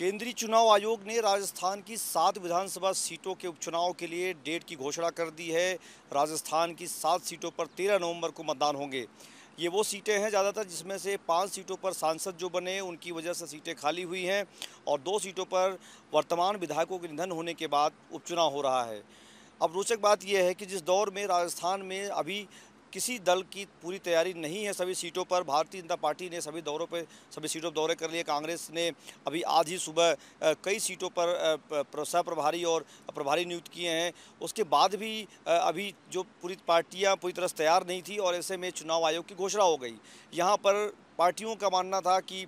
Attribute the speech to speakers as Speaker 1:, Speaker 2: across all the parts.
Speaker 1: केंद्रीय चुनाव आयोग ने राजस्थान की सात विधानसभा सीटों के उपचुनाव के लिए डेट की घोषणा कर दी है राजस्थान की सात सीटों पर तेरह नवंबर को मतदान होंगे ये वो सीटें हैं ज़्यादातर जिसमें से पांच सीटों पर सांसद जो बने उनकी वजह से सीटें खाली हुई हैं और दो सीटों पर वर्तमान विधायकों के निधन होने के बाद उपचुनाव हो रहा है अब रोचक बात यह है कि जिस दौर में राजस्थान में अभी किसी दल की पूरी तैयारी नहीं है सभी सीटों पर भारतीय जनता पार्टी ने सभी दौरों पर सभी सीटों पर दौरे कर लिए कांग्रेस ने अभी आज ही सुबह कई सीटों पर सह प्रभारी और प्रभारी नियुक्त किए हैं उसके बाद भी अभी जो पूरी पार्टियां पूरी तरह से तैयार नहीं थी और ऐसे में चुनाव आयोग की घोषणा हो गई यहाँ पर पार्टियों का मानना था कि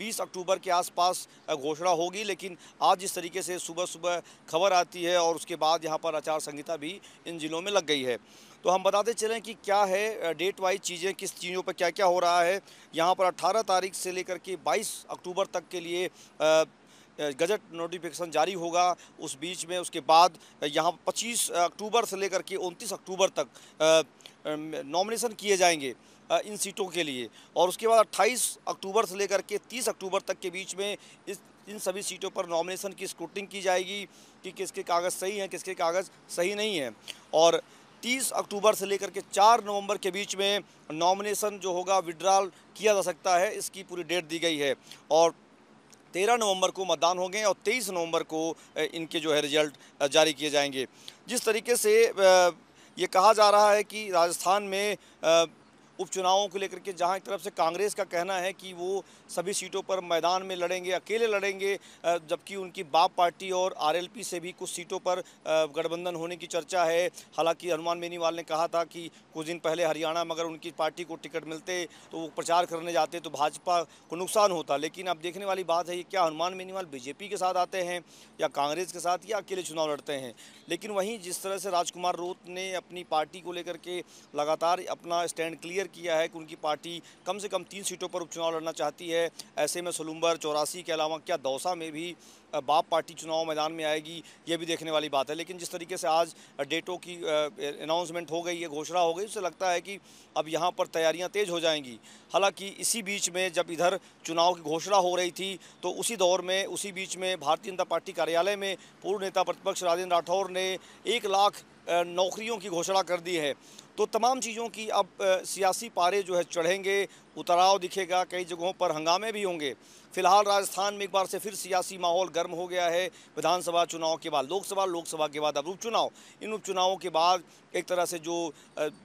Speaker 1: 20 अक्टूबर के आसपास घोषणा होगी लेकिन आज जिस तरीके से सुबह सुबह खबर आती है और उसके बाद यहाँ पर आचार संहिता भी इन जिलों में लग गई है तो हम बताते चलें कि क्या है डेट वाइज चीज़ें किस चीज़ों पर क्या क्या हो रहा है यहाँ पर 18 तारीख से लेकर के 22 अक्टूबर तक के लिए गजट नोटिफिकेशन जारी होगा उस बीच में उसके बाद यहाँ 25 अक्टूबर से लेकर के 29 अक्टूबर तक नॉमिनेशन किए जाएंगे इन सीटों के लिए और उसके बाद 28 अक्टूबर से लेकर के 30 अक्टूबर तक के बीच में इस इन सभी सीटों पर नॉमिनेशन की स्क्रूटिंग की जाएगी कि किसके कागज़ सही हैं किसके कागज़ सही नहीं हैं और 30 अक्टूबर से लेकर के 4 नवंबर के बीच में नॉमिनेशन जो होगा विड्रॉल किया जा सकता है इसकी पूरी डेट दी गई है और तेरह नवंबर को मतदान होंगे और तेईस नवंबर को इनके जो है रिजल्ट जारी किए जाएंगे जिस तरीके से ये कहा जा रहा है कि राजस्थान में उपचुनावों को लेकर के जहां एक तरफ से कांग्रेस का कहना है कि वो सभी सीटों पर मैदान में लड़ेंगे अकेले लड़ेंगे जबकि उनकी बाप पार्टी और आरएलपी से भी कुछ सीटों पर गठबंधन होने की चर्चा है हालांकि हनुमान बेनीवाल ने कहा था कि कुछ दिन पहले हरियाणा में अगर उनकी पार्टी को टिकट मिलते तो वो प्रचार करने जाते तो भाजपा को नुकसान होता लेकिन अब देखने वाली बात है क्या हनुमान बेनीवाल बीजेपी के साथ आते हैं या कांग्रेस के साथ या अकेले चुनाव लड़ते हैं लेकिन वहीं जिस तरह से राजकुमार रोत ने अपनी पार्टी को लेकर के लगातार अपना स्टैंड क्लियर किया है कि उनकी पार्टी कम से कम तीन सीटों पर उपचुनाव लड़ना चाहती है ऐसे में सलूम्बर चौरासी के अलावा क्या दौसा में भी बाप पार्टी चुनाव मैदान में आएगी ये भी देखने वाली बात है लेकिन जिस तरीके से आज डेटों की अनाउंसमेंट हो गई है घोषणा हो गई उससे लगता है कि अब यहाँ पर तैयारियाँ तेज़ हो जाएंगी हालांकि इसी बीच में जब इधर चुनाव की घोषणा हो रही थी तो उसी दौर में उसी बीच में भारतीय जनता पार्टी कार्यालय में पूर्व नेता प्रतिपक्ष राजेंद्र राठौर ने एक लाख नौकरियों की घोषणा कर दी है तो तमाम चीज़ों की अब सियासी पारे जो है चढ़ेंगे उतराव दिखेगा कई जगहों पर हंगामे भी होंगे फिलहाल राजस्थान में एक बार से फिर सियासी माहौल गर्म हो गया है विधानसभा चुनाव के बाद लोकसभा लोकसभा के बाद अब उपचुनाव इन उपचुनावों के बाद एक तरह से जो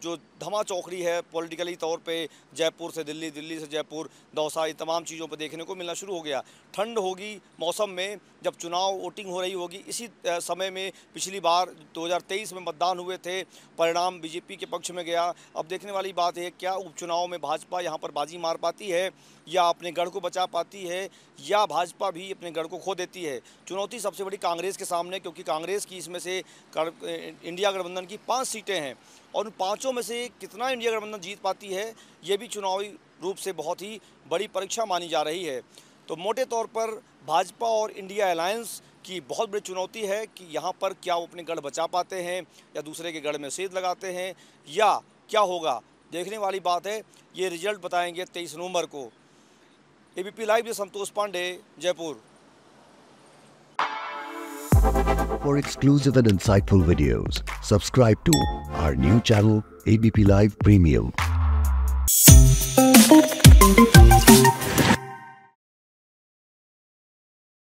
Speaker 1: जो धमा चौकड़ी है पॉलिटिकली तौर पे जयपुर से दिल्ली दिल्ली से जयपुर दौसा ये तमाम चीज़ों पर देखने को मिलना शुरू हो गया ठंड होगी मौसम में जब चुनाव वोटिंग हो रही होगी इसी समय में पिछली बार दो में मतदान हुए थे परिणाम बीजेपी के पक्ष में गया अब देखने वाली बात है क्या उपचुनाव में भाजपा यहाँ पर बाजी मार पाती है या अपने गढ़ को बचा पाती है या भाजपा भी अपने गढ़ को खो देती है चुनौती सबसे बड़ी कांग्रेस के सामने क्योंकि कांग्रेस की इसमें से इंडिया गठबंधन की पाँच सीटें हैं और उन पाँचों में से कितना इंडिया गठबंधन जीत पाती है ये भी चुनावी रूप से बहुत ही बड़ी परीक्षा मानी जा रही है तो मोटे तौर पर भाजपा और इंडिया अलायंस की बहुत बड़ी चुनौती है कि यहाँ पर क्या वो अपने गढ़ बचा पाते हैं या दूसरे के गढ़ में सेध लगाते हैं या क्या होगा देखने वाली बात है ये रिजल्ट बताएंगे तेईस नवंबर को A B P live Santosh Pandey Jaipur For exclusive and insightful videos, subscribe to our new channel ABP Live Premium.